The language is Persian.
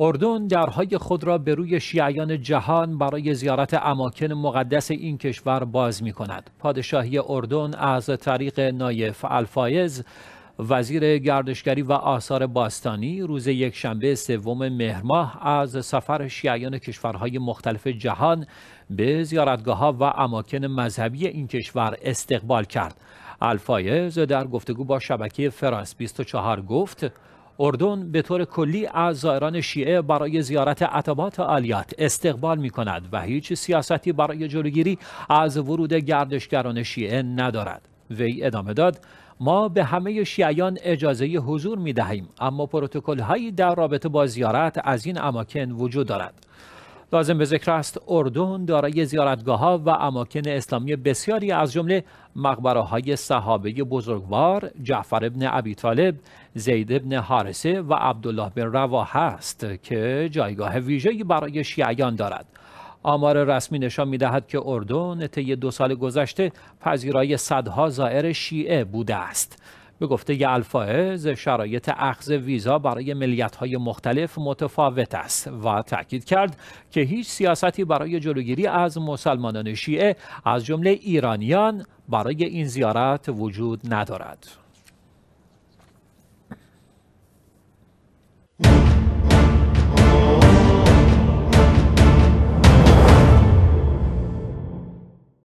اردن درهای خود را به روی شیعیان جهان برای زیارت اماکن مقدس این کشور باز می کند. پادشاهی اردن از طریق نایف الفایز وزیر گردشگری و آثار باستانی روز یک شنبه سوم مهرماه از سفر شیعیان کشورهای مختلف جهان به زیارتگاه ها و اماکن مذهبی این کشور استقبال کرد. الفایز در گفتگو با شبکه فرانس 24 گفت اردن به طور کلی از زائران شیعه برای زیارت عتبات علیات استقبال می کند و هیچ سیاستی برای جلوگیری از ورود گردشگران شیعه ندارد. وی ادامه داد ما به همه شیعیان اجازه حضور می دهیم اما پروتکل هایی در رابطه با زیارت از این اماکن وجود دارد لازم به ذکر است اردن دارای زیارتگاه ها و اماکن اسلامی بسیاری از جمله مقبره های صحابه بزرگوار جعفر ابن ابی طالب زید ابن حارسه و عبدالله بن رواحه است که جایگاه ویژه‌ای برای شیعیان دارد آمار رسمی نشان می که اردن طی دو سال گذشته پذیرای صدها زائر شیعه بوده است به گفته الفائز شرایط اخذ ویزا برای ملیت های مختلف متفاوت است و تاکید کرد که هیچ سیاستی برای جلوگیری از مسلمانان شیعه از جمله ایرانیان برای این زیارت وجود ندارد